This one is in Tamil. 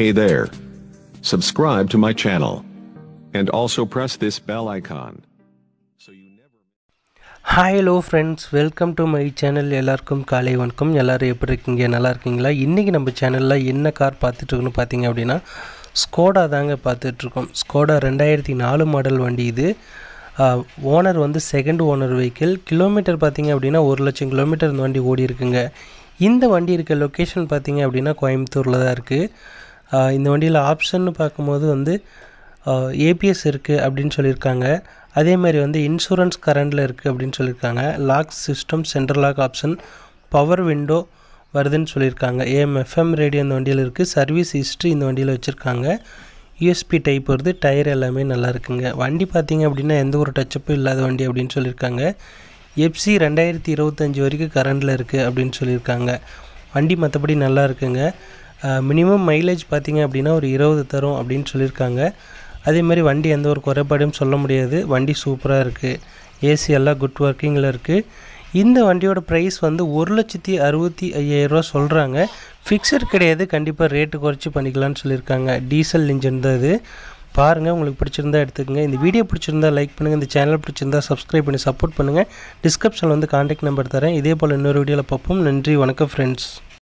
Hey there. Subscribe to my channel. And also press this bell icon. So you hi hello friends welcome to my channel எல்லாருக்கும் காலை வணக்கம் எல்லாரும் எப்படி இருக்கீங்க நல்லா இருக்கீங்களா இன்றைக்கி நம்ம சேனலில் என்ன கார் பார்த்துட்ருக்குன்னு பாத்தீங்க அப்படின்னா ஸ்கோடா தாங்க பார்த்துட்ருக்கோம் ஸ்கோடா ரெண்டாயிரத்தி நாலு மாடல் வண்டி இது ஓனர் வந்து செகண்ட் ஓனர் வெஹிக்கிள் கிலோமீட்டர் பார்த்திங்க அப்படின்னா ஒரு லட்சம் கிலோமீட்டர் இந்த வண்டி ஓடி இருக்குங்க இந்த வண்டி இருக்க லொக்கேஷன் பார்த்திங்க அப்படின்னா கோயம்புத்தூரில் தான் இருக்குது இந்த வண்டியில் ஆப்ஷன் பார்க்கும்போது வந்து ஏபிஎஸ் இருக்குது அப்படின்னு சொல்லியிருக்காங்க அதே மாதிரி வந்து இன்சூரன்ஸ் கரண்டில் இருக்குது அப்படின்னு சொல்லியிருக்காங்க lock system central lock option power window வருதுன்னு சொல்லியிருக்காங்க ஏஎம்எஃப்எம் ரேடியோ இந்த வண்டியில் இருக்குது சர்வீஸ் ஹிஸ்ட்ரி இந்த வண்டியில் வச்சுருக்காங்க யூஎஸ்பி டைப் வருது டயர் எல்லாமே நல்லா இருக்குங்க வண்டி பார்த்திங்க அப்படின்னா எந்த ஒரு டச்சப்பும் இல்லாத வண்டி அப்படின்னு சொல்லியிருக்காங்க எப்சி ரெண்டாயிரத்தி இருபத்தஞ்சி வரைக்கும் கரண்டில் இருக்குது அப்படின்னு சொல்லியிருக்காங்க வண்டி மற்றபடி நல்லா இருக்குங்க மினிமம் மைலேஜ் பார்த்திங்க அப்படின்னா ஒரு இருபது தரும் அப்படின்னு சொல்லியிருக்காங்க அதே மாதிரி வண்டி எந்த ஒரு குறைபாடும் சொல்ல முடியாது வண்டி சூப்பராக இருக்குது ஏசி எல்லாம் குட் ஒர்க்கிங்கில் இருக்குது இந்த வண்டியோட ப்ரைஸ் வந்து ஒரு லட்சத்தி அறுபத்தி ஐயாயிரரூவா சொல்கிறாங்க ஃபிக்ஸட் கிடையாது கண்டிப்பாக ரேட்டு குறைச்சி பண்ணிக்கலாம்னு சொல்லியிருக்காங்க டீசல் இன்ஜின் தான் இது பாருங்கள் உங்களுக்கு பிடிச்சிருந்தா எடுத்துக்கோங்க இந்த வீடியோ பிடிச்சிருந்தா லைக் பண்ணுங்கள் இந்த சேனல் பிடிச்சிருந்தா சப்ஸ்கிரைப் பண்ணி சப்போர்ட் பண்ணுங்கள் டிஸ்கிரிப்ஷனில் வந்து காண்டாக்ட் நம்பர் தரேன் இதே போல் இன்னொரு வீடியோவில் பார்ப்போம் நன்றி வணக்கம் ஃப்ரெண்ட்ஸ்